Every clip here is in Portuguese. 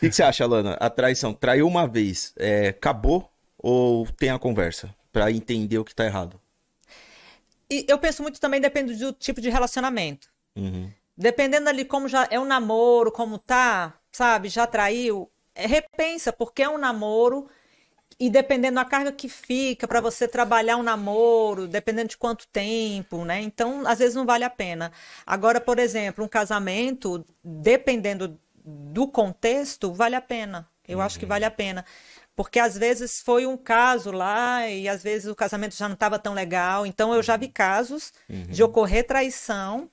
O que, que, você acha, Lana? A traição, traiu uma vez, é, acabou ou tem a conversa para entender o que tá errado? E eu penso muito também depende do tipo de relacionamento. Uhum. Dependendo ali como já é um namoro, como tá, sabe, já traiu, é, repensa, porque é um namoro e dependendo da carga que fica para você trabalhar um namoro, dependendo de quanto tempo, né? Então, às vezes não vale a pena. Agora, por exemplo, um casamento, dependendo do contexto, vale a pena. Eu uhum. acho que uhum. vale a pena. Porque às vezes foi um caso lá e às vezes o casamento já não estava tão legal. Então eu já vi uhum. casos uhum. de ocorrer traição.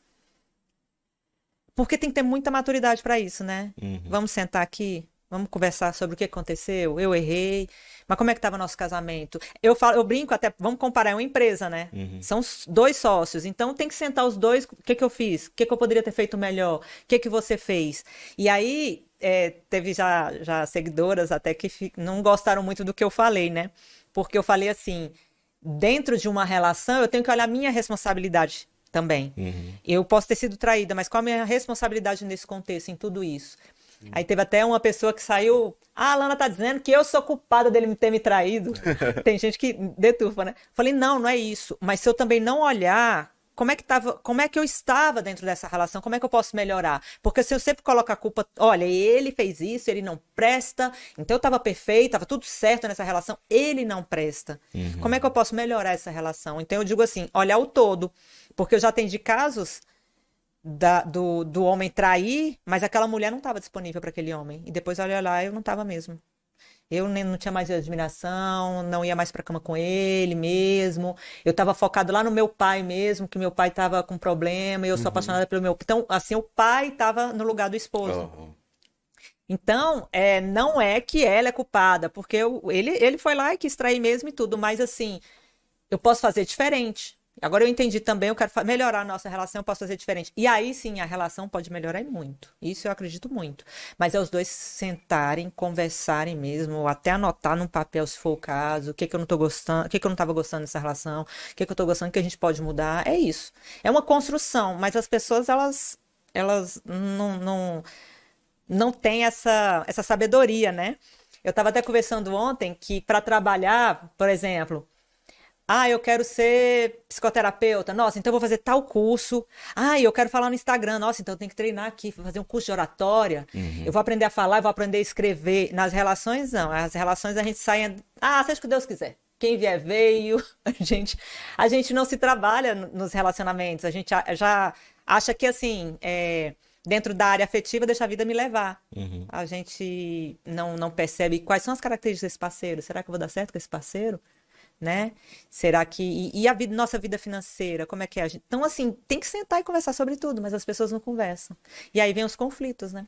Porque tem que ter muita maturidade para isso, né? Uhum. Vamos sentar aqui, vamos conversar sobre o que aconteceu. Eu errei, mas como é que estava nosso casamento? Eu falo, eu brinco até, vamos comparar, é uma empresa, né? Uhum. São dois sócios, então tem que sentar os dois, o que que eu fiz? O que que eu poderia ter feito melhor? O que que você fez? E aí, é, teve já, já seguidoras até que não gostaram muito do que eu falei, né? Porque eu falei assim, dentro de uma relação, eu tenho que olhar a minha responsabilidade também. Uhum. Eu posso ter sido traída, mas qual a minha responsabilidade nesse contexto, em tudo isso? Hum. Aí teve até uma pessoa que saiu. Ah, a Lana tá dizendo que eu sou culpada dele ter me traído. Tem gente que deturpa, né? Falei, não, não é isso. Mas se eu também não olhar como é que tava, como é que eu estava dentro dessa relação, como é que eu posso melhorar? Porque se eu sempre coloco a culpa, olha, ele fez isso, ele não presta, então eu estava perfeito, estava tudo certo nessa relação, ele não presta. Uhum. Como é que eu posso melhorar essa relação? Então eu digo assim, olhar o todo, porque eu já atendi casos da, do, do homem trair, mas aquela mulher não estava disponível para aquele homem. E depois, olha lá, eu não estava mesmo. Eu nem, não tinha mais admiração, não ia mais para cama com ele mesmo. Eu estava focado lá no meu pai mesmo, que meu pai estava com problema e eu sou uhum. apaixonada pelo meu. Então, assim, o pai estava no lugar do esposo. Uhum. Então, é, não é que ela é culpada, porque eu, ele, ele foi lá e quis trair mesmo e tudo, mas assim, eu posso fazer diferente. Agora eu entendi também, eu quero melhorar a nossa relação, eu posso fazer diferente. E aí sim, a relação pode melhorar muito. Isso eu acredito muito. Mas é os dois sentarem, conversarem mesmo, até anotar num papel se for o caso, o que, que eu não tô gostando, o que, que eu não estava gostando dessa relação, o que, que eu estou gostando, o que a gente pode mudar. É isso. É uma construção, mas as pessoas, elas, elas não, não, não têm essa, essa sabedoria, né? Eu estava até conversando ontem que para trabalhar, por exemplo, ah, eu quero ser psicoterapeuta. Nossa, então eu vou fazer tal curso. Ah, eu quero falar no Instagram. Nossa, então eu tenho que treinar aqui, fazer um curso de oratória. Uhum. Eu vou aprender a falar, eu vou aprender a escrever. Nas relações, não. As relações a gente sai. Ah, seja o que Deus quiser. Quem vier veio. A gente, a gente não se trabalha nos relacionamentos. A gente já acha que, assim, é... dentro da área afetiva, deixa a vida me levar. Uhum. A gente não, não percebe quais são as características desse parceiro. Será que eu vou dar certo com esse parceiro? né? Será que. E, e a vida, nossa vida financeira, como é que é? Então, assim, tem que sentar e conversar sobre tudo, mas as pessoas não conversam. E aí vem os conflitos, né?